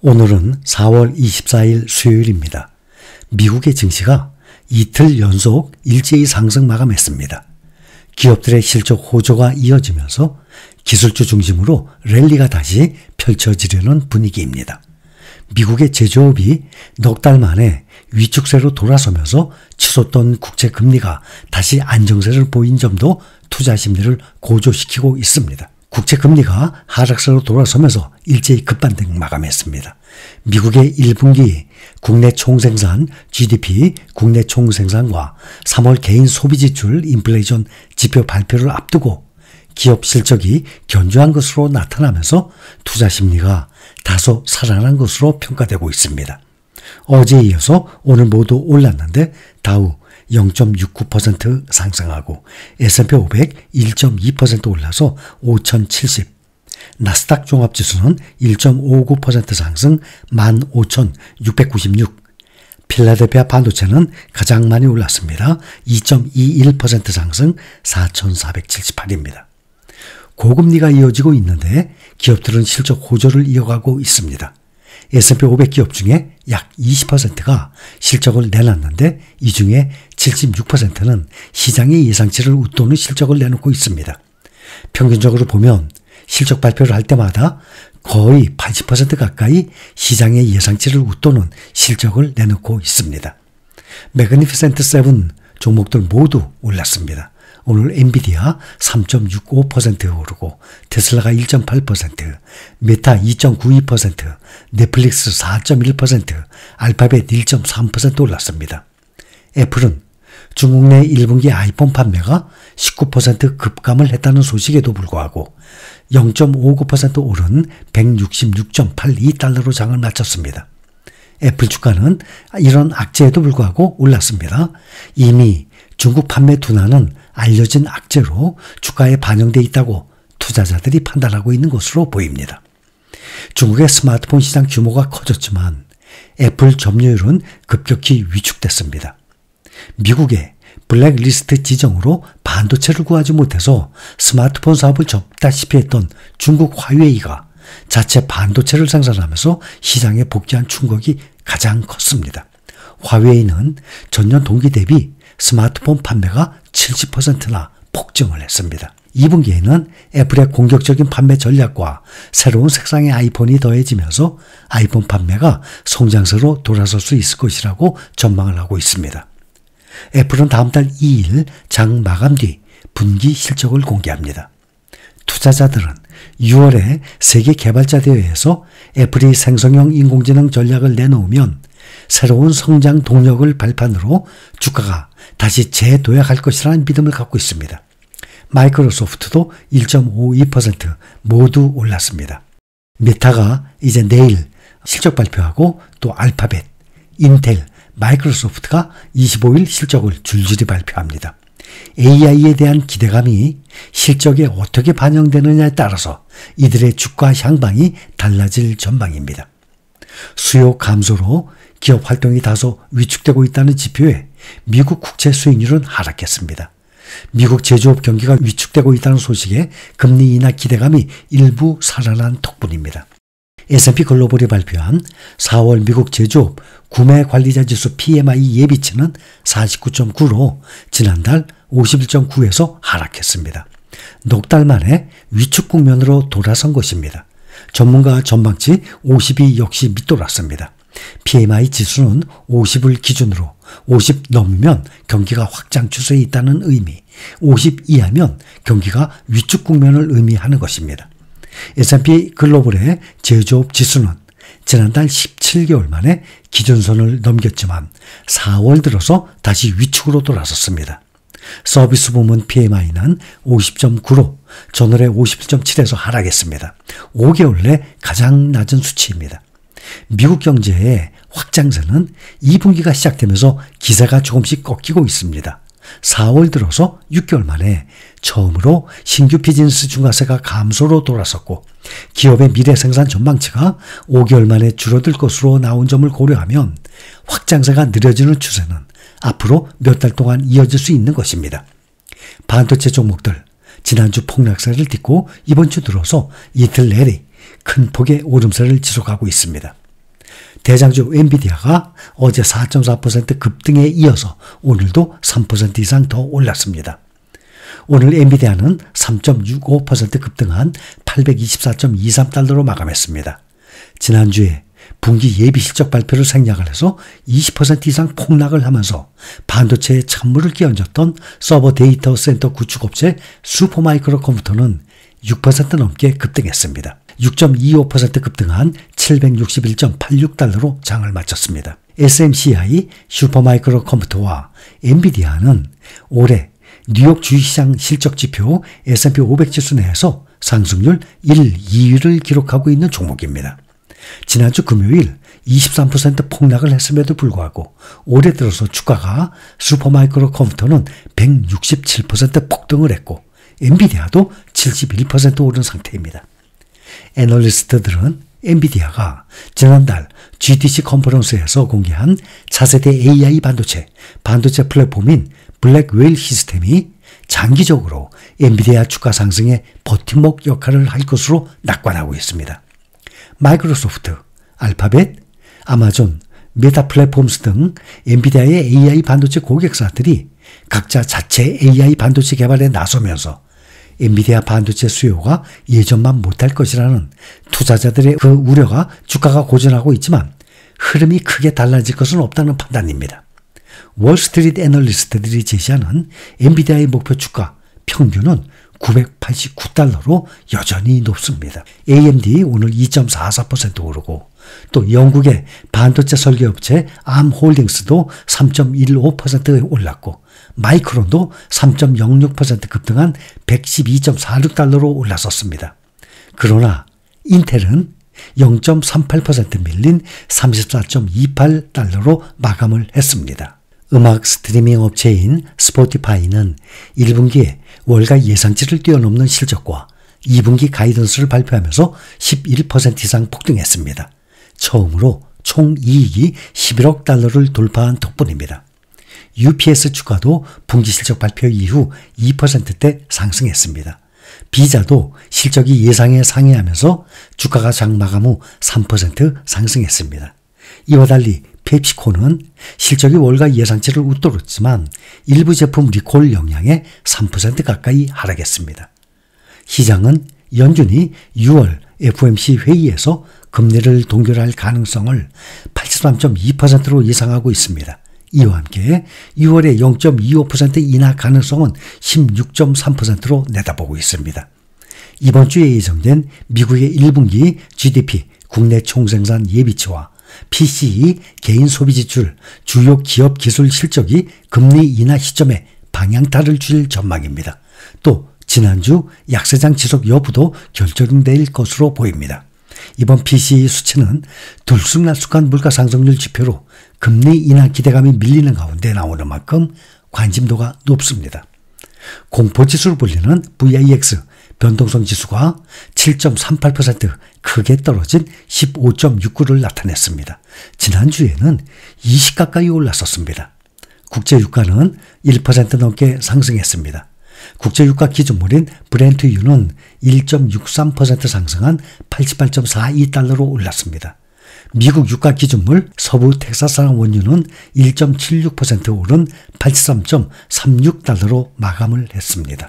오늘은 4월 24일 수요일입니다. 미국의 증시가 이틀 연속 일제히 상승 마감했습니다. 기업들의 실적 호조가 이어지면서 기술주 중심으로 랠리가 다시 펼쳐지려는 분위기입니다. 미국의 제조업이 넉 달 만에 위축세로 돌아서면서 치솟던 국채 금리가 다시 안정세를 보인 점도 투자 심리를 고조시키고 있습니다. 국채 금리가 하락세로 돌아서면서 일제히 급반등 마감했습니다. 미국의 1분기 국내 총생산 GDP 국내 총생산과 3월 개인 소비 지출 인플레이션 지표 발표를 앞두고 기업 실적이 견조한 것으로 나타나면서 투자 심리가 다소 살아난 것으로 평가되고 있습니다. 어제에 이어서 오늘 모두 올랐는데 다우 0.69% 상승하고 S&P 500 1.2% 올라서 5,070. 나스닥 종합지수는 1.59% 상승 15,696. 필라델피아 반도체는 가장 많이 올랐습니다. 2.21% 상승 4,478입니다. 고금리가 이어지고 있는데 기업들은 실적 호조를 이어가고 있습니다. S&P 500 기업 중에 약 20%가 실적을 내놨는데 이 중에 76%는 시장의 예상치를 웃도는 실적을 내놓고 있습니다. 평균적으로 보면 실적 발표를 할 때마다 거의 80% 가까이 시장의 예상치를 웃도는 실적을 내놓고 있습니다. 매그니피센트 7 종목들 모두 올랐습니다. 오늘 엔비디아 3.65% 오르고 테슬라가 1.8%, 메타 2.92%, 넷플릭스 4.1%, 알파벳 1.3% 올랐습니다. 애플은 중국 내 1분기 아이폰 판매가 19% 급감을 했다는 소식에도 불구하고 0.59% 오른 166.82달러로 장을 마쳤습니다. 애플 주가는 이런 악재에도 불구하고 올랐습니다. 이미 중국 판매 둔화는 알려진 악재로 주가에 반영돼 있다고 투자자들이 판단하고 있는 것으로 보입니다. 중국의 스마트폰 시장 규모가 커졌지만 애플 점유율은 급격히 위축됐습니다. 미국의 블랙리스트 지정으로 반도체를 구하지 못해서 스마트폰 사업을 접다시피 했던 중국 화웨이가 자체 반도체를 생산하면서 시장에 복귀한 충격이 가장 컸습니다. 화웨이는 전년 동기 대비 스마트폰 판매가 70%나 폭증을 했습니다. 2분기에는 애플의 공격적인 판매 전략과 새로운 색상의 아이폰이 더해지면서 아이폰 판매가 성장세로 돌아설 수 있을 것이라고 전망을 하고 있습니다. 애플은 다음 달 2일 장 마감 뒤 분기 실적을 공개합니다. 투자자들은 6월에 세계 개발자 대회에서 애플이 생성형 인공지능 전략을 내놓으면 새로운 성장 동력을 발판으로 주가가 다시 재도약할 것이라는 믿음을 갖고 있습니다. 마이크로소프트도 1.52% 모두 올랐습니다. 메타가 이제 내일 실적 발표하고 또 알파벳, 인텔, 마이크로소프트가 25일 실적을 줄줄이 발표합니다. AI에 대한 기대감이 실적에 어떻게 반영되느냐에 따라서 이들의 주가 향방이 달라질 전망입니다. 수요 감소로 기업 활동이 다소 위축되고 있다는 지표에 미국 국채 수익률은 하락했습니다. 미국 제조업 경기가 위축되고 있다는 소식에 금리 인하 기대감이 일부 살아난 덕분입니다. S&P 글로벌이 발표한 4월 미국 제조업 구매 관리자 지수 PMI 예비치는 49.9로 지난달 51.9에서 하락했습니다. 넉 달 만에 위축 국면으로 돌아선 것입니다. 전문가 전망치 52 역시 밑돌았습니다. PMI 지수는 50을 기준으로 50 넘으면 경기가 확장 추세에 있다는 의미, 50 이하면 경기가 위축 국면을 의미하는 것입니다. S&P 글로벌의 제조업 지수는 지난달 17개월 만에 기준선을 넘겼지만 4월 들어서 다시 위축으로 돌아섰습니다. 서비스 부문 PMI는 50.9로 전월에 51.7에서 하락했습니다. 5개월 내 가장 낮은 수치입니다. 미국 경제의 확장세는 2분기가 시작되면서 기세가 조금씩 꺾이고 있습니다. 4월 들어서 6개월 만에 처음으로 신규 비즈니스 중과세가 감소로 돌아섰고 기업의 미래 생산 전망치가 5개월 만에 줄어들 것으로 나온 점을 고려하면 확장세가 느려지는 추세는 앞으로 몇 달 동안 이어질 수 있는 것입니다. 반도체 종목들 지난주 폭락세를 딛고 이번 주 들어서 이틀 내리 큰 폭의 오름세를 지속하고 있습니다. 대장주 엔비디아가 어제 4.4% 급등에 이어서 오늘도 3% 이상 더 올랐습니다. 오늘 엔비디아는 3.65% 급등한 824.23달러로 마감했습니다. 지난주에 분기 예비 실적 발표를 생략을 해서 20% 이상 폭락을 하면서 반도체에 찬물을 끼얹었던 서버 데이터 센터 구축업체 슈퍼마이크로 컴퓨터는 6% 넘게 급등했습니다. 6.25% 급등한 761.86달러로 장을 마쳤습니다. SMCI 슈퍼마이크로 컴퓨터와 엔비디아는 올해 뉴욕 주식시장 실적지표 S&P 500 지수 내에서 상승률 1, 2위를 기록하고 있는 종목입니다. 지난주 금요일 23% 폭락을 했음에도 불구하고 올해 들어서 주가가 슈퍼마이크로 컴퓨터는 167% 폭등을 했고 엔비디아도 71% 오른 상태입니다. 애널리스트들은 엔비디아가 지난달 GTC 컨퍼런스에서 공개한 차세대 AI 반도체, 반도체 플랫폼인 블랙웨일 시스템이 장기적으로 엔비디아 주가 상승에 버팀목 역할을 할 것으로 낙관하고 있습니다. 마이크로소프트, 알파벳, 아마존, 메타 플랫폼스 등 엔비디아의 AI 반도체 고객사들이 각자 자체 AI 반도체 개발에 나서면서 엔비디아 반도체 수요가 예전만 못할 것이라는 투자자들의 그 우려가 주가가 고전하고 있지만 흐름이 크게 달라질 것은 없다는 판단입니다. 월스트리트 애널리스트들이 제시하는 엔비디아의 목표 주가 평균은 989달러로 여전히 높습니다. AMD 오늘 2.44% 오르고 또 영국의 반도체 설계 업체 암홀딩스도 3.15%에 올랐고 마이크론도 3.06% 급등한 112.46달러로 올라섰습니다. 그러나 인텔은 0.38% 밀린 34.28달러로 마감을 했습니다. 음악 스트리밍 업체인 스포티파이는 1분기에 월가 예상치를 뛰어넘는 실적과 2분기 가이던스를 발표하면서 11% 이상 폭등했습니다. 처음으로 총 이익이 11억 달러를 돌파한 덕분입니다. UPS 주가도 분기 실적 발표 이후 2%대 상승했습니다. 비자도 실적이 예상에 상회하면서 주가가 장 마감 후 3% 상승했습니다. 이와 달리 펩시코는 실적이 월가 예상치를 웃돌았지만 일부 제품 리콜 영향에 3% 가까이 하락했습니다. 시장은 연준이 6월 FOMC 회의에서 금리를 동결할 가능성을 83.2%로 예상하고 있습니다. 이와 함께 2월에 0.25% 인하 가능성은 16.3%로 내다보고 있습니다. 이번 주에 예정된 미국의 1분기 GDP 국내 총생산 예비치와 PCE 개인 소비 지출 주요 기업 기술 실적이 금리 인하 시점에 방향타를 줄 전망입니다. 또 지난주 약세장 지속 여부도 결정될 것으로 보입니다. 이번 p c e 수치는 들쑥날쑥한 물가 상승률 지표로 금리 인하 기대감이 밀리는 가운데 나오는 만큼 관심도가 높습니다. 공포지수로 불리는 VIX 변동성 지수가 7.38% 크게 떨어진 15.69를 나타냈습니다. 지난주에는 20 가까이 올랐었습니다. 국제유가는 1% 넘게 상승했습니다. 국제유가 기준물인 브렌트유는 1.63% 상승한 88.42달러로 올랐습니다. 미국 유가 기준물 서부 텍사스산 원유는 1.76% 오른 83.36달러로 마감을 했습니다.